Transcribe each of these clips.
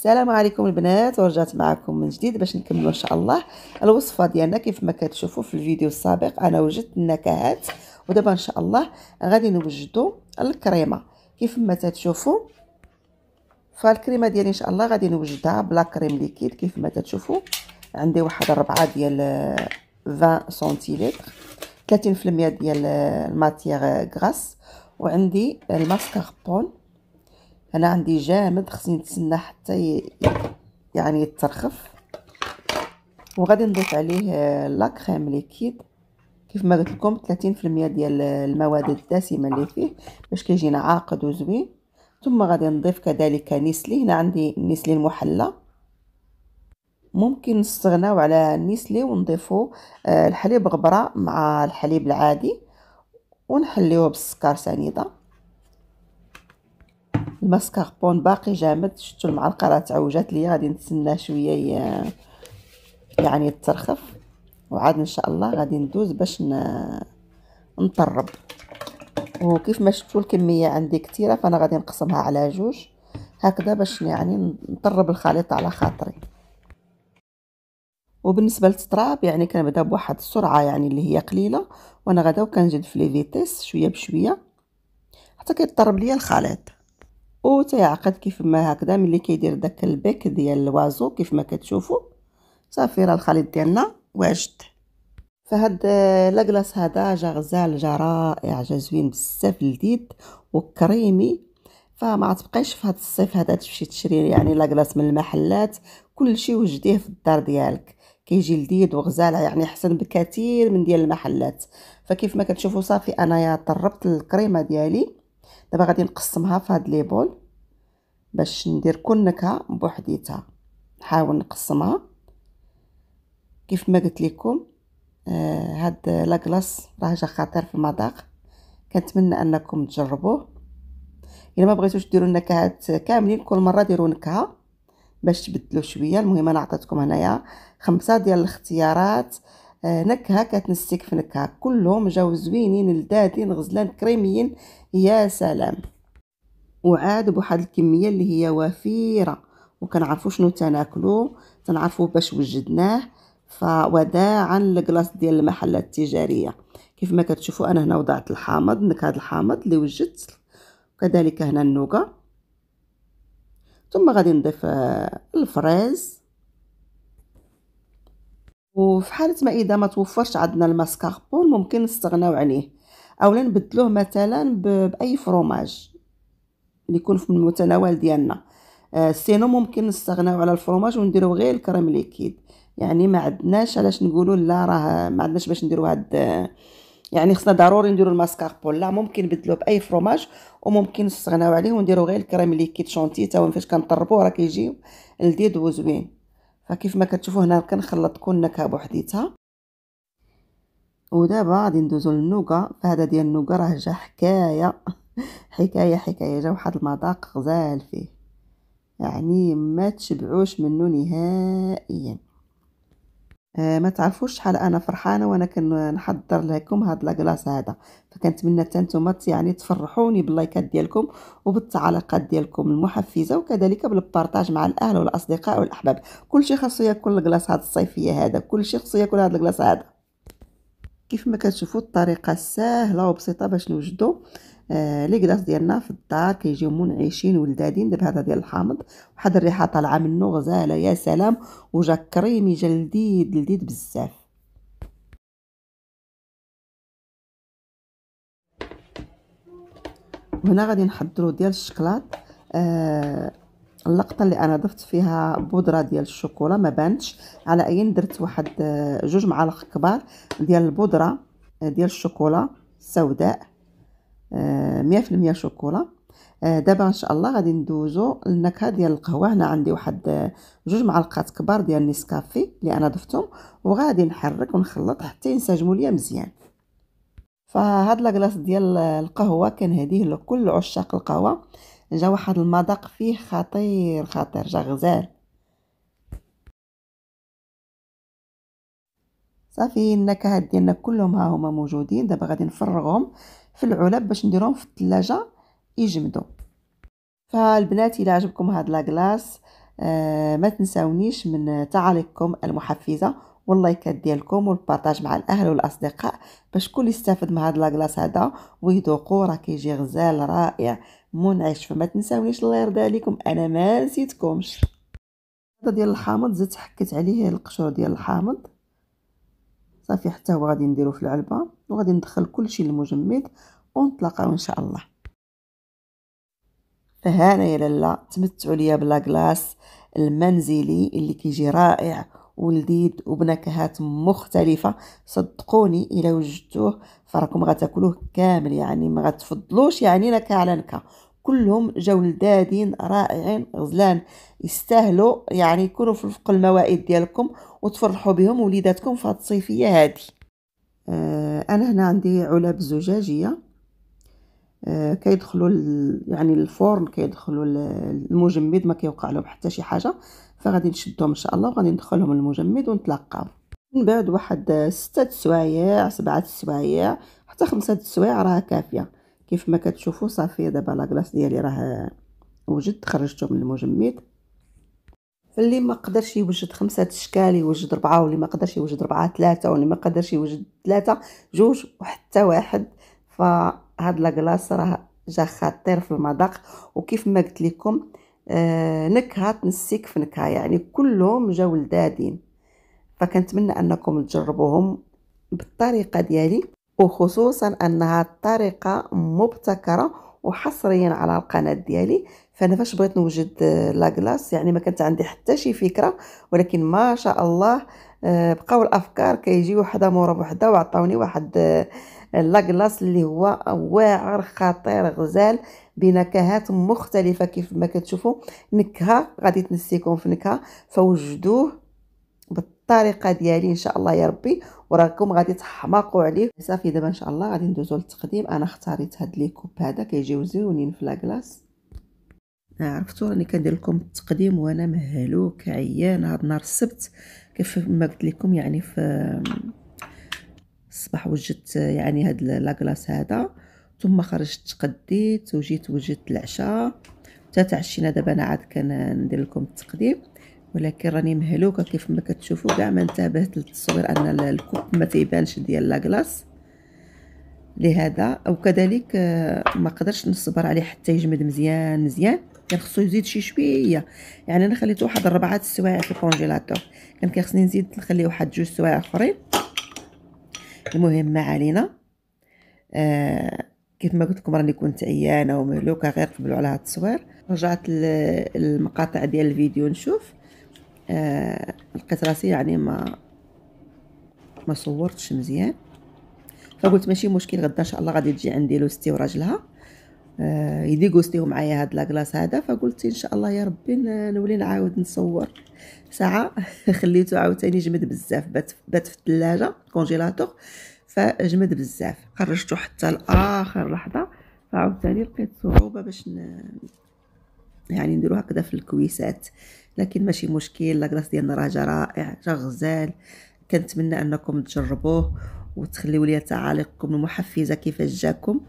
السلام عليكم البنات ورجعت معكم من جديد باش نكملوا ان شاء الله الوصفه ديالنا كيف ما كتشوفوا في الفيديو السابق انا وجدت النكهات ودابا ان شاء الله غادي نوجدوا الكريمه كيف ما تتشوفوا فالكريمه ديالي ان شاء الله غادي نوجدها بلا كريم ليكيد كيف ما تتشوفوا عندي واحد ربعه ديال 20 سنتيلتر 30% ديال الماتيغ غراس وعندي الماسكاربون انا عندي جامد خصني نتسنى حتى يعني يترخف وغادي نضيف عليه آه، لا كريم ليكيد كيف ما قلت لكم 30% ديال المواد الدسمه اللي فيه باش كيجينا عاقد وزوين ثم غادي نضيف كذلك نيسلي هنا عندي نيسلي المحلى ممكن نستغناو على نيسلي ونضيفو آه، الحليب غبره مع الحليب العادي ونحليوه بالسكر سنيده الماسكاربون باقي جامد شفتو المعلقه راه تعوجات ليا غادي نتسناه شويه يعني يترخف وعاد ان شاء الله غادي ندوز باش نطرب وكيف ما شفتوا الكميه عندي كثيره فانا غادي نقسمها على جوج هكذا باش يعني نطرب الخليط على خاطري وبالنسبه للتطراب يعني كنبدا بواحد السرعه يعني اللي هي قليله وانا غدا وكنجد في لي فيتيس شويه بشويه حتى كيطرب ليا الخليط وتيعقد كيف ما هكذا ملي كيدير داك البيك ديال الوازو كيف ما كتشوفوا صافي راه الخليط ديالنا واجد فهاد لاكلاص هذا جا غزال جا رائع جا زوين بزاف لذيذ وكريمي فما تبقايش في هاد الصيف هذا تمشي تشري يعني لاكلاص من المحلات كلشي وجديه في الدار ديالك كيجي لذيذ وغزال يعني احسن بكثير من ديال المحلات فكيف ما كتشوفوا صافي انايا طربت الكريمه ديالي دابا غادي نقسمها في هاد لي بول باش ندير كل نكهه بوحديتها نحاول نقسمها كيف ما قلت لكم آه هاد لاكلاص راه جا خطير في المذاق كنتمنى انكم تجربوه الا ما بغيتوش ديروا النكهات كاملين كل مره ديروا نكهه باش تبدلوا شويه المهم انا عطيتكم هنايا خمسه ديال الاختيارات آه، نكهه كتنسيك في نكهه كلهم جاو زوينين لدادين غزلان كريميين يا سلام وعاد بواحد الكميه اللي هي وفيره وكنعرفو شنو تناكلو تنعرفو باش وجدناه فوداعا لكلاص ديال المحلات التجاريه كيف ما كتشوفوا انا هنا وضعت الحامض نكهه الحامض اللي وجدت كذلك هنا النوكا ثم غادي نضيف آه، الفريز وفي حالة ما إذا ما توفرش عندنا الماسكاربون ممكن نستغناو عليه أولا نبدلوه مثلا بأي فروماج اللي يكون في المتناول ديالنا آه، سينو ممكن نستغناو على الفروماج ونديرو غير الكريم ليكيد يعني ما عندناش علاش نقولوا لا راه ما عندناش باش نديرو هاد يعني خصنا ضروري نديرو الماسكاربون لا ممكن نبدلوه باي فروماج وممكن نستغناو عليه ونديرو غير الكريم ليكيد شونتي تا فاش كنطربوه راه كيجي لذيذ وزوين فكيف ما كتشوفوا هنا كنخلط كل نكهه بوحديتها ودابا غادي ندوزو للنوكا فهذا ديال النوكا راه جا حكايه حكايه حكايه جا واحد المذاق غزال فيه يعني ما تشبعوش منه نهائيا آه، ما تعرفوش شحال انا فرحانه وانا كنحضر لكم هاد لاكلاص هذا فكنتمنى حتى نتوما يعني تفرحوني باللايكات ديالكم وبالتعليقات ديالكم المحفزه وكذلك بالبارطاج مع الاهل والاصدقاء والاحباب كلشي خاصو ياكل الكلاص هاد الصيفيه هذا كلشي خاصو ياكل هاد الكلاص هذا كيف ما كتشوفوا الطريقه سهله وبسيطه باش نوجدوا آه لي كلاص ديالنا في الدار كيجيو منعشين ولدادين دابا هذا ديال الحامض واحد الريحه طالعه منه غزاله يا سلام وجا كريمي جا لذيذ لذيذ بزاف وهنا غادي نحضروا ديال الشكلاط آه اللقطه اللي انا ضفت فيها بودره ديال الشوكولا ما بانتش على اين درت واحد آه، جوج معالق كبار ديال البودره آه، ديال الشوكولا السوداء آه، مية في المية شوكولا آه، دابا ان شاء الله غادي ندوزو النكهه ديال القهوه هنا عندي واحد آه، جوج معلقات كبار ديال نيسكافي اللي انا ضفتهم وغادي نحرك ونخلط حتى ينسجموا ليا مزيان فهاد لاكلاص ديال القهوه كان هديه لكل عشاق القهوه جا واحد المذاق فيه خطير خطير جا غزال صافي النكهات ديالنا كلهم ها هما موجودين دابا غادي نفرغهم في العلب باش نديرهم في الثلاجه يجمدوا فالبنات الى عجبكم هاد لاغلاس آه، ما تنساونيش من تعاليقكم المحفزه واللايكات ديالكم والبارطاج مع الاهل والاصدقاء باش كل يستافد من هاد لاغلاس هذا ويذوقوا راه كيجي غزال رائع منعش فما تنساونيش الله يرضي عليكم انا ما نسيتكمش هذا ديال الحامض زدت حكيت عليه القشور ديال الحامض صافي حتى هو غادي نديرو في العلبه وغادي ندخل كلشي للمجمد ونتلاقاو ان شاء الله فهنا يا لالا تمتعوا ليا بلا كلاص المنزلي اللي كيجي رائع ولذيذ وبنكهات مختلفه صدقوني الا وجدتوه فراكم غتاكلوه كامل يعني ما غتفضلوش يعني نكهه على نكهه كلهم لدادين رائعين غزلان يستاهلوا يعني يكونوا في فوق الموائد ديالكم وتفرحوا بهم وليداتكم في هاد الصيفيه هادي آه انا هنا عندي علب زجاجيه آه كيدخلوا يعني الفرن كيدخلوا المجمد ما كيوقع لهم حتى شي حاجه فغادي نشدهم ان شاء الله وغادي ندخلهم المجمد ونتلاقاو من بعد واحد ستة سوايع سبعة سوايع حتى خمسة سوايع راه كافيه كيف ما كتشوفوا صافي دابا لاكلاص ديالي راه وجد خرجته من المجمد اللي ما قدرش يوجد خمسة اشكال يوجد ربعة واللي ما قدرش يوجد ربعة ثلاثة واللي ما قدرش يوجد ثلاثة جوج وحتى واحد فهاد لاكلاص راه جا خطير في المذاق وكيف ما قلت لكم آه نكهه تنسيك في نكهه يعني كلهم جاو لذادين فكنتمنى انكم تجربوهم بالطريقه ديالي وخصوصا انها طريقه مبتكره وحصريا على القناه ديالي فانا فاش بغيت نوجد آه، لاكلاص يعني ما كانت عندي حتى شي فكره ولكن ما شاء الله آه، بقاو الافكار كيجيو حدا مورا بوحده وعطاوني واحد آه، لاكلاص اللي هو واعر خطير غزال بنكهات مختلفه كيف ما كتشوفوا نكهه غادي تنسيكم في نكهه فوجدوه الطريقه ديالي ان شاء الله يا ربي وراكم غادي تحماقوا عليه صافي دابا ان شاء الله غادي ندوزو للتقديم انا اختاريت هاد لي كوب هذا كيجيو زوينين في لاكلاص عرفتوا راني كندير لكم التقديم وانا مهلوك عيان هاد نهار السبت كيف ما قلت لكم يعني في الصباح وجدت يعني هاد لاكلاص هذا ثم خرجت تقديت وجيت وجدت العشاء حتى تعشينا دابا انا عاد كندير لكم التقديم ولكن راني مهلوكه كيف ما كتشوفوا كاع ما انتبهت للتصوير ان الكوب ما تيبانش ديال لاكلاص لهذا او كذلك آه، ما قدرش نصبر عليه حتى يجمد مزيان مزيان كان خصو يزيد شي شويه يعني انا خليته واحد ربعه السوايع في الكونجيلاتور كان كيخصني نزيد نخليه واحد جوج سوايع اخرين المهم ما علينا آه كيف ما قلت لكم راني كنت عيانه ومهلوكه غير قبلوا على هاد التصوير رجعت المقاطع ديال الفيديو نشوف آه، لقيت راسي يعني ما ما صورتش مزيان فقلت ماشي مشكل غدا ان شاء الله غادي تجي عندي لوستي وراجلها آه يديغوستيو معايا هاد لاكلاص هذا فقلت ان شاء الله يا ربي نولي نعاود نصور ساعه خليته عاوتاني جمد بزاف بات بات في الثلاجه كونجيلاتور فجمد بزاف خرجته حتى لاخر لحظه فعاوتاني لقيت صعوبه باش ن... يعني نديرو هكذا في الكويسات لكن ماشي مشكل لاكلاص ديالنا راه جا رائع جا غزال كنتمنى انكم تجربوه وتخليو لي تعاليقكم المحفزه كيفاش جاكم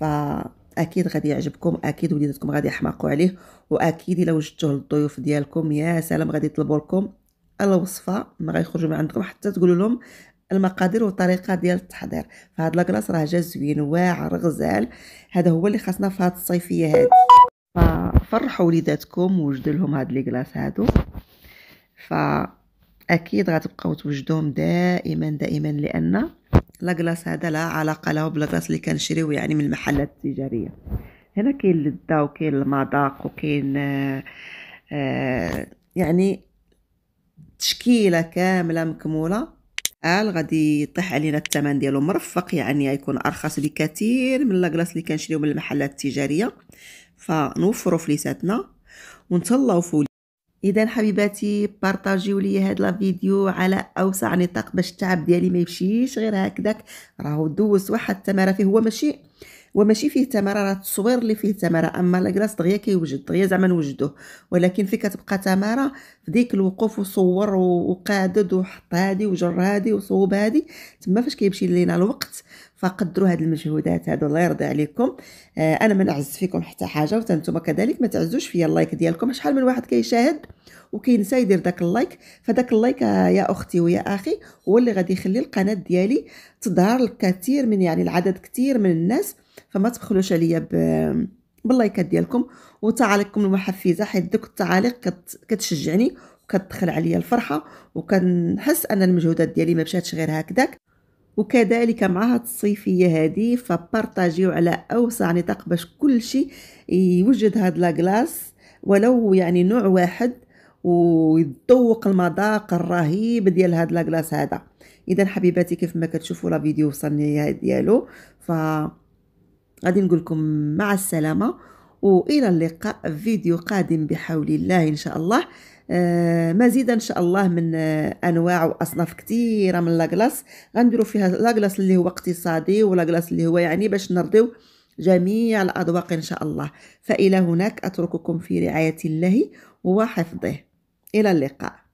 فاكيد غادي يعجبكم اكيد وليداتكم غادي يحماقوا عليه واكيد الا وجدتوه للضيوف ديالكم يا سلام غادي يطلبوا لكم الوصفه ما غيخرجوا من عندكم حتى تقولوا لهم المقادير والطريقه ديال التحضير فهاد لاكلاص راه جا زوين واعر غزال هذا هو اللي خاصنا في هاد الصيفيه هذه ففرحوا وليداتكم ووجدوا لهم هاد لي كلاص هادو فاكيد غتبقاو توجدوهم دائما دائما لان لا كلاص هذا لا علاقه له بالكلاص اللي كنشريو يعني من المحلات التجاريه هنا كاين اللذه وكاين المذاق وكاين آه، يعني تشكيله كامله مكموله قال غادي يطيح علينا الثمن ديالو مرفق يعني يكون ارخص بكثير من لاكلاص اللي كنشريو من المحلات التجاريه فنوفروا فليساتنا ونتهلاو فولي اذا حبيباتي بارطاجيو لي هاد لا فيديو على اوسع نطاق باش التعب ديالي ما يمشيش غير هكذاك راهو دوز واحد التماره فيه هو ماشي وماشي فيه تماره راه التصوير اللي فيه تماره اما لاكلاس دغيا كيوجد دغيا زعما نوجدوه ولكن فين كتبقى تماره في ديك الوقوف وصور وقادد وحط هادي وجر هادي وصوب هادي تما فاش كيمشي لينا الوقت فقدروا هاد المجهودات هادو الله يرضي عليكم آه انا ما نعز فيكم حتى حاجه وحتى نتوما كذلك ما تعزوش فيا اللايك ديالكم شحال من واحد كيشاهد وكينسى يدير داك اللايك فداك اللايك آه، يا اختي ويا اخي هو اللي غادي يخلي القناه ديالي تظهر لكثير من يعني العدد كثير من الناس فما تبخلوش عليا ب باللايكات ديالكم وتعاليقكم المحفزه حيت دوك التعاليق كتشجعني وكتدخل عليا الفرحه وكنحس ان المجهودات ديالي ما مشاتش غير هكذاك وكذلك مع هاد الصيفيه هادي فبارطاجيو على اوسع نطاق باش كلشي يوجد هاد لاكلاص ولو يعني نوع واحد ويتذوق المذاق الرهيب ديال هاد لاكلاص هذا اذا حبيباتي كيف ما كتشوفوا لا فيديو وصلني ديالو ف غادي نقول لكم مع السلامه والى اللقاء في فيديو قادم بحول الله ان شاء الله آه، مزيدا ان شاء الله من آه، انواع واصناف كثيره من لاكلاص غنديروا فيها لاكلاص اللي هو اقتصادي ولاكلاص اللي هو يعني باش نرضيو جميع الاذواق ان شاء الله فالى هناك اترككم في رعايه الله وحفظه الى اللقاء